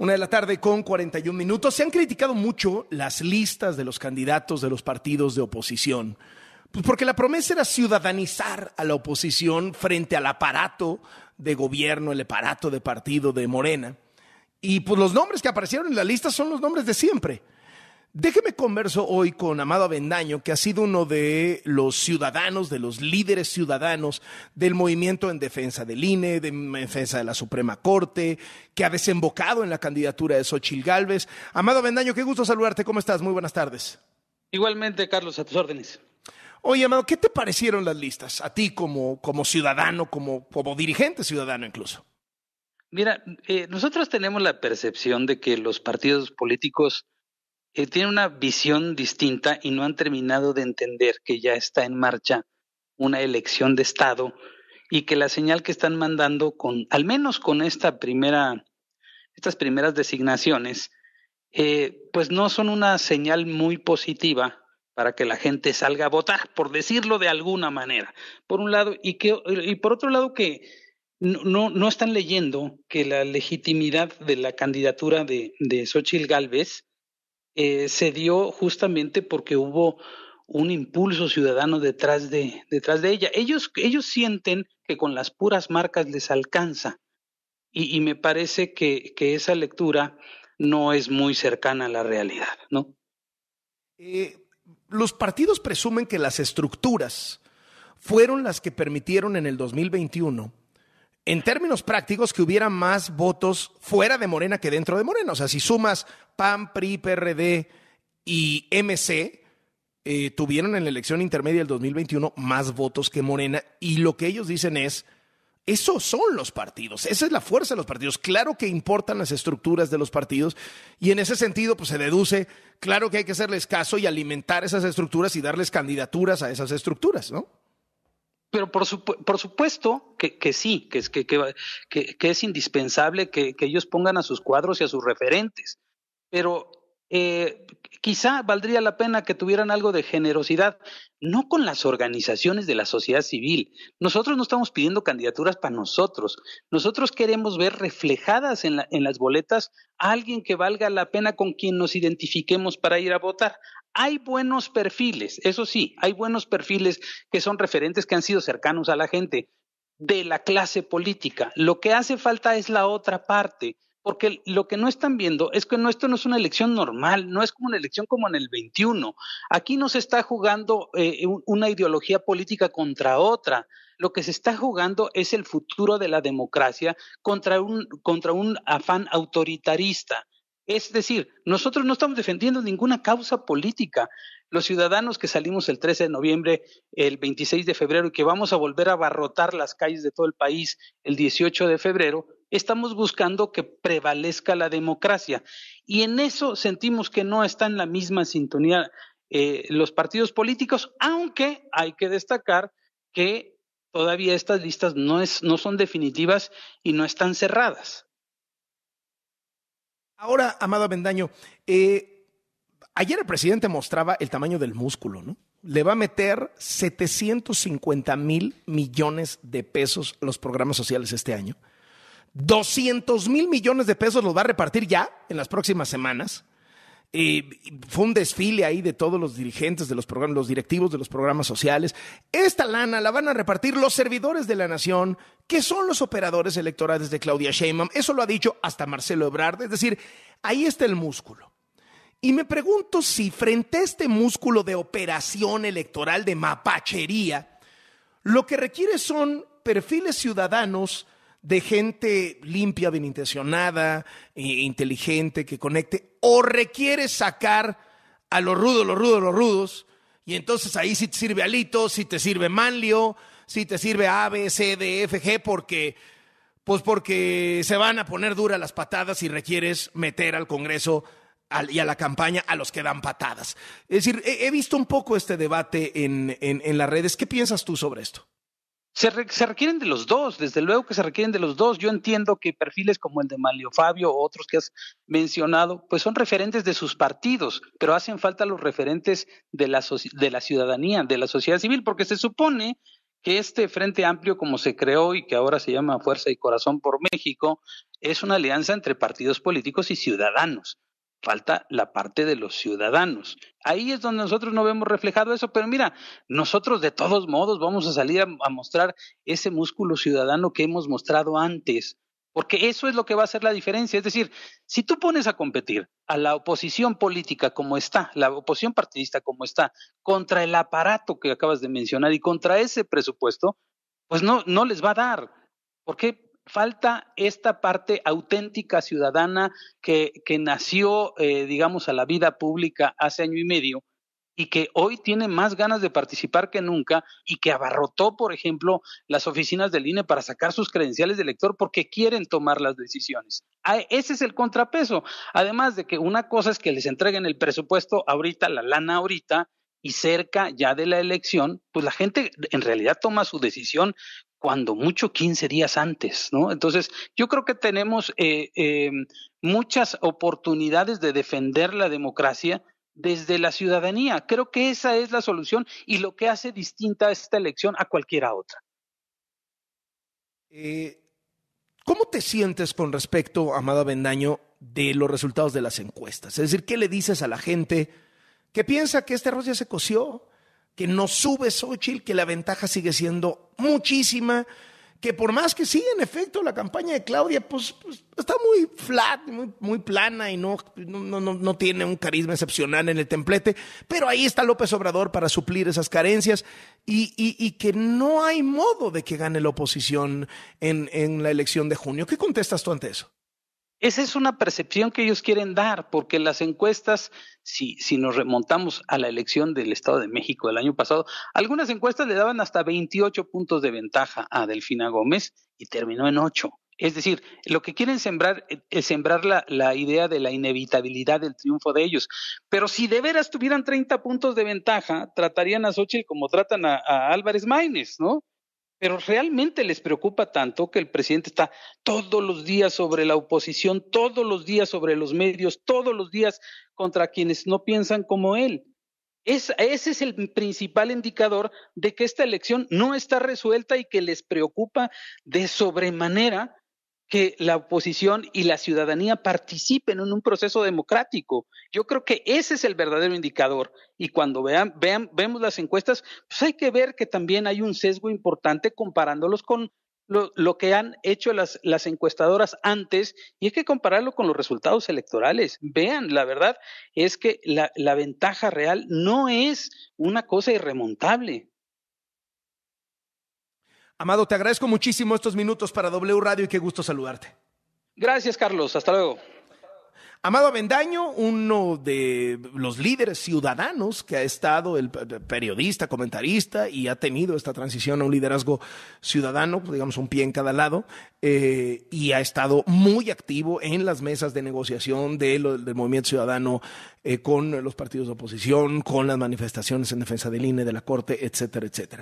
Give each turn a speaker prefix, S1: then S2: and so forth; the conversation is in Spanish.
S1: Una de la tarde con 41 minutos. Se han criticado mucho las listas de los candidatos de los partidos de oposición. Pues porque la promesa era ciudadanizar a la oposición frente al aparato de gobierno, el aparato de partido de Morena. Y pues los nombres que aparecieron en la lista son los nombres de siempre. Déjeme converso hoy con Amado Avendaño, que ha sido uno de los ciudadanos, de los líderes ciudadanos del movimiento en defensa del INE, de, defensa de la Suprema Corte, que ha desembocado en la candidatura de Xochil Gálvez. Amado Avendaño, qué gusto saludarte. ¿Cómo estás? Muy buenas tardes. Igualmente, Carlos, a tus órdenes. Oye, Amado, ¿qué te parecieron las listas? A ti como, como ciudadano, como, como dirigente ciudadano incluso. Mira, eh, nosotros tenemos la
S2: percepción de que los partidos políticos que tienen una visión distinta y no han terminado de entender que ya está en marcha una elección de Estado y que la señal que están mandando con, al menos con esta primera, estas primeras designaciones, eh, pues no son una señal muy positiva para que la gente salga a votar, por decirlo de alguna manera, por un lado, y, que, y por otro lado que no, no están leyendo que la legitimidad de la candidatura de, de Xochitl Galvez eh, se dio justamente porque hubo un impulso ciudadano detrás de, detrás de ella. Ellos, ellos sienten que con las puras marcas les alcanza y, me parece que, esa lectura no es muy cercana a la realidad, ¿no?
S1: Eh, los partidos presumen que las estructuras fueron las que permitieron en el 2021 en términos prácticos, que hubiera más votos fuera de Morena que dentro de Morena. O sea, si sumas PAN, PRI, PRD y MC, eh, tuvieron en la elección intermedia del 2021 más votos que Morena. Y lo que ellos dicen es, esos son los partidos, esa es la fuerza de los partidos. Claro que importan las estructuras de los partidos y en ese sentido pues se deduce, claro que hay que hacerles caso y alimentar esas estructuras y darles candidaturas a esas estructuras, ¿no? pero por,
S2: supuesto que, sí, que, que, que, es indispensable que, ellos pongan a sus cuadros y a sus referentes, pero eh, quizá valdría la pena que tuvieran algo de generosidad, no con las organizaciones de la sociedad civil. Nosotros no estamos pidiendo candidaturas para nosotros. Nosotros queremos ver reflejadas en las boletas a alguien que valga la pena con quien nos identifiquemos para ir a votar. Hay buenos perfiles, eso sí, hay buenos perfiles que son referentes que han sido cercanos a la gente de la clase política. Lo que hace falta es la otra parte porque lo que no están viendo es que no, esto no es una elección normal, no es como una elección como en el 21. Aquí no se está jugando eh, una ideología política contra otra. Lo que se está jugando es el futuro de la democracia contra un, contra un afán autoritarista. Es decir, nosotros no estamos defendiendo ninguna causa política. Los ciudadanos que salimos el 13 de noviembre, el 26 de febrero y que vamos a volver a abarrotar las calles de todo el país el 18 de febrero, estamos buscando que prevalezca la democracia. Y en eso sentimos que no están en la misma sintonía eh, los partidos políticos, aunque hay que destacar que todavía estas listas no, es, no son definitivas y no están cerradas.
S1: Ahora, Amado Bendaño, eh, ayer el presidente mostraba el tamaño del músculo, ¿no? le va a meter 750 mil millones de pesos los programas sociales este año. 200 mil millones de pesos los va a repartir ya en las próximas semanas. fue un desfile ahí de todos los dirigentes de los programas, los directivos de los programas sociales. Esta lana la van a repartir los servidores de la nación, que son los operadores electorales de Claudia Sheinbaum. Eso lo ha dicho hasta Marcelo Ebrard. Es decir, ahí está el músculo. Y me pregunto si frente a este músculo de operación electoral de mapachería, lo que requiere son perfiles ciudadanos de gente limpia, bien intencionada, e inteligente, que conecte, o requieres sacar a los rudos, los rudos, los rudos, y entonces ahí sí te sirve Alito, si te sirve Manlio, si te sirve A, B, C, D, F, G, porque, pues porque se van a poner duras las patadas y requieres meter al Congreso y a la campaña a los que dan patadas. Es decir, he, visto un poco este debate en las redes. ¿Qué piensas tú sobre esto? Se, requieren
S2: de los dos, desde luego que se requieren de los dos. Yo entiendo que perfiles como el de Malio Fabio o otros que has mencionado, pues son referentes de sus partidos, pero hacen falta los referentes de la, de la ciudadanía, de la sociedad civil, porque se supone que este Frente Amplio, como se creó y que ahora se llama Fuerza y Corazón por México, es una alianza entre partidos políticos y ciudadanos falta la parte de los ciudadanos. Ahí es donde nosotros no vemos reflejado eso, pero mira, nosotros de todos modos vamos a salir a, mostrar ese músculo ciudadano que hemos mostrado antes, porque eso es lo que va a hacer la diferencia. Es decir, si tú pones a competir a la oposición política como está, la oposición partidista como está, contra el aparato que acabas de mencionar y contra ese presupuesto, pues no, no les va a dar. ¿Por qué? falta esta parte auténtica ciudadana que, que nació, eh, digamos, a la vida pública hace año y medio y que hoy tiene más ganas de participar que nunca y que abarrotó, por ejemplo, las oficinas del INE para sacar sus credenciales de elector porque quieren tomar las decisiones. Ah, ese es el contrapeso. Además de que una cosa es que les entreguen el presupuesto ahorita, la lana ahorita, y cerca ya de la elección, pues la gente en realidad toma su decisión cuando mucho 15 días antes, ¿no? Entonces, yo creo que tenemos eh, eh, muchas oportunidades de defender la democracia desde la ciudadanía. Creo que esa es la solución y lo que hace distinta esta elección a cualquiera otra.
S1: Eh, ¿Cómo te sientes con respecto, Amada Bendaño, de los resultados de las encuestas? Es decir, ¿qué le dices a la gente que piensa que este arroz ya se coció, que no sube Xochitl, que la ventaja sigue siendo muchísima, que por más que sí, en efecto, la campaña de Claudia, pues, pues, está muy flat, muy, muy plana y no, no, tiene un carisma excepcional en el templete, pero ahí está López Obrador para suplir esas carencias y, que no hay modo de que gane la oposición en, en la elección de junio. ¿Qué contestas tú ante eso? Esa es una
S2: percepción que ellos quieren dar, porque las encuestas, si, si nos remontamos a la elección del Estado de México del año pasado, algunas encuestas le daban hasta 28 puntos de ventaja a Delfina Gómez y terminó en 8. Es decir, lo que quieren sembrar es sembrar la, idea de la inevitabilidad del triunfo de ellos. Pero si de veras tuvieran 30 puntos de ventaja, tratarían a Xochitl como tratan a, Álvarez Maínez, ¿no? Pero realmente les preocupa tanto que el presidente está todos los días sobre la oposición, todos los días sobre los medios, todos los días contra quienes no piensan como él. ese es el principal indicador de que esta elección no está resuelta y que les preocupa de sobremanera que la oposición y la ciudadanía participen en un proceso democrático. Yo creo que ese es el verdadero indicador. Y cuando vean, vean, vemos las encuestas, pues hay que ver que también hay un sesgo importante comparándolos con lo, que han hecho las, las encuestadoras antes y hay que compararlo con los resultados electorales. Vean, la verdad es que la ventaja real no es una cosa irremontable. Amado, te agradezco
S1: muchísimo estos minutos para W Radio y qué gusto saludarte. Gracias, Carlos. Hasta luego. Amado Avendaño, uno de los líderes ciudadanos que ha estado, el periodista, comentarista, y ha tenido esta transición a un liderazgo ciudadano, pues, digamos un pie en cada lado, eh, y ha estado muy activo en las mesas de negociación del movimiento ciudadano eh, con los partidos de oposición, con las manifestaciones en defensa del INE, de la Corte, etcétera, etcétera.